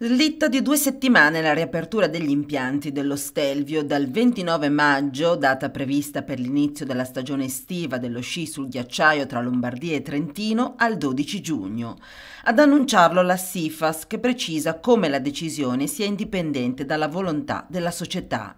Slitta di due settimane la riapertura degli impianti dello Stelvio dal 29 maggio, data prevista per l'inizio della stagione estiva dello sci sul ghiacciaio tra Lombardia e Trentino, al 12 giugno. Ad annunciarlo la SIFAS che precisa come la decisione sia indipendente dalla volontà della società.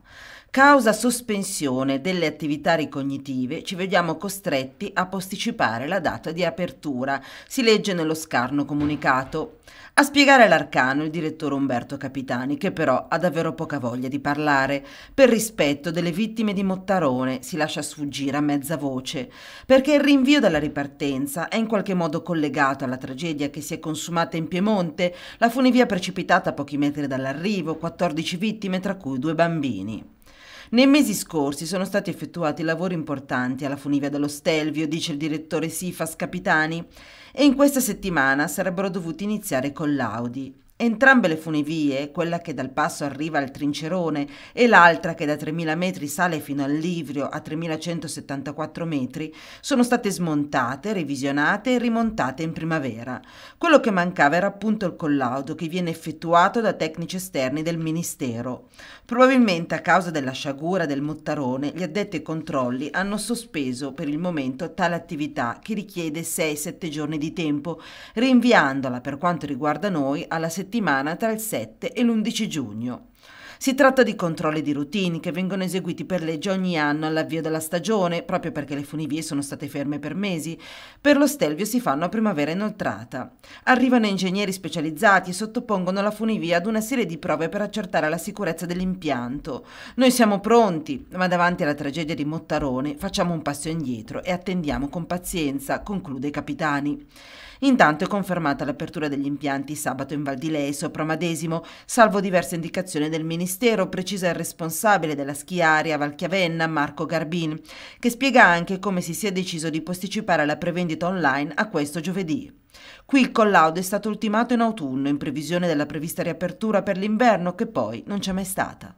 Causa sospensione delle attività ricognitive, ci vediamo costretti a posticipare la data di apertura, si legge nello scarno comunicato. A spiegare l'arcano il direttore Umberto Capitani, che però ha davvero poca voglia di parlare, per rispetto delle vittime di Mottarone si lascia sfuggire a mezza voce, perché il rinvio della ripartenza è in qualche modo collegato alla tragedia che si è consumata in Piemonte, la funivia precipitata a pochi metri dall'arrivo, 14 vittime tra cui due bambini. Nei mesi scorsi sono stati effettuati lavori importanti alla funivia dello Stelvio, dice il direttore Sifas Capitani, e in questa settimana sarebbero dovuti iniziare con l'Audi. Entrambe le funivie, quella che dal passo arriva al Trincerone e l'altra che da 3.000 metri sale fino al Livrio a 3.174 metri, sono state smontate, revisionate e rimontate in primavera. Quello che mancava era appunto il collaudo che viene effettuato da tecnici esterni del Ministero. Probabilmente a causa della sciagura del Mottarone, gli addetti ai controlli hanno sospeso per il momento tale attività che richiede 6-7 giorni di tempo, rinviandola per quanto riguarda noi alla settimana settimana tra il 7 e l'11 giugno. Si tratta di controlli di routine che vengono eseguiti per legge ogni anno all'avvio della stagione, proprio perché le funivie sono state ferme per mesi. Per lo Stelvio si fanno a primavera inoltrata. Arrivano ingegneri specializzati e sottopongono la funivia ad una serie di prove per accertare la sicurezza dell'impianto. Noi siamo pronti, ma davanti alla tragedia di Mottarone facciamo un passo indietro e attendiamo con pazienza, conclude i capitani. Intanto è confermata l'apertura degli impianti sabato in Val di Lei, sopra Madesimo, salvo diverse indicazioni del Ministero Ministero, precisa il responsabile della schiaria Valchiavenna, Marco Garbin, che spiega anche come si sia deciso di posticipare la prevendita online a questo giovedì. Qui il collaudo è stato ultimato in autunno in previsione della prevista riapertura per l'inverno che poi non c'è mai stata.